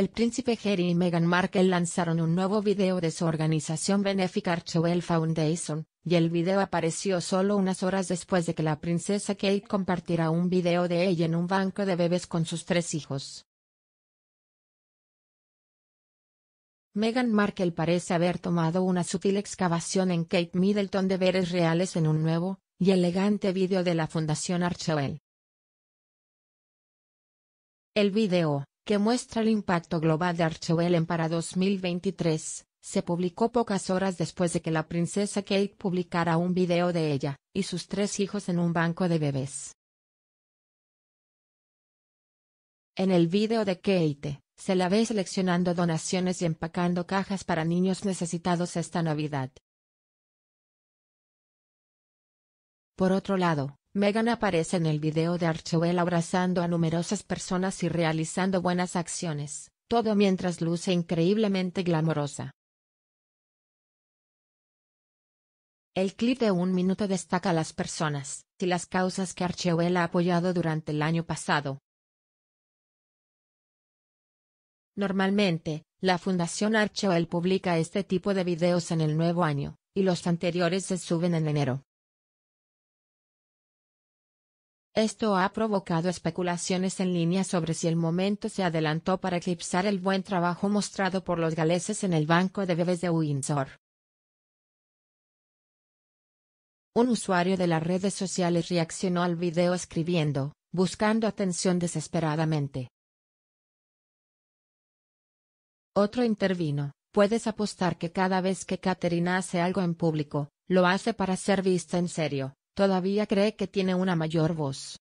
El príncipe Harry y Meghan Markle lanzaron un nuevo video de su organización benéfica Archewell Foundation, y el video apareció solo unas horas después de que la princesa Kate compartiera un video de ella en un banco de bebés con sus tres hijos. Meghan Markle parece haber tomado una sutil excavación en Kate Middleton de veres reales en un nuevo y elegante video de la Fundación Archewell. El video, que muestra el impacto global de Archewellen para 2023, se publicó pocas horas después de que la princesa Kate publicara un video de ella y sus tres hijos en un banco de bebés. En el video de Kate, se la ve seleccionando donaciones y empacando cajas para niños necesitados esta Navidad. Por otro lado, Megan aparece en el video de Archewell abrazando a numerosas personas y realizando buenas acciones, todo mientras luce increíblemente glamorosa. El clip de un minuto destaca a las personas y las causas que Archewell ha apoyado durante el año pasado. Normalmente, la Fundación Archewell publica este tipo de videos en el nuevo año, y los anteriores se suben en enero. Esto ha provocado especulaciones en línea sobre si el momento se adelantó para eclipsar el buen trabajo mostrado por los galeses en el banco de bebés de Windsor. Un usuario de las redes sociales reaccionó al video escribiendo, buscando atención desesperadamente. Otro intervino, puedes apostar que cada vez que Katerina hace algo en público, lo hace para ser vista en serio todavía cree que tiene una mayor voz.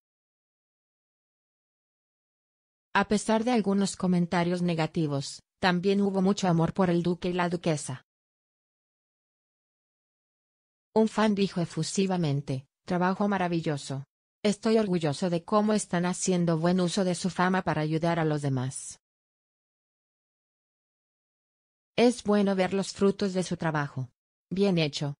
A pesar de algunos comentarios negativos, también hubo mucho amor por el duque y la duquesa. Un fan dijo efusivamente, trabajo maravilloso. Estoy orgulloso de cómo están haciendo buen uso de su fama para ayudar a los demás. Es bueno ver los frutos de su trabajo. Bien hecho.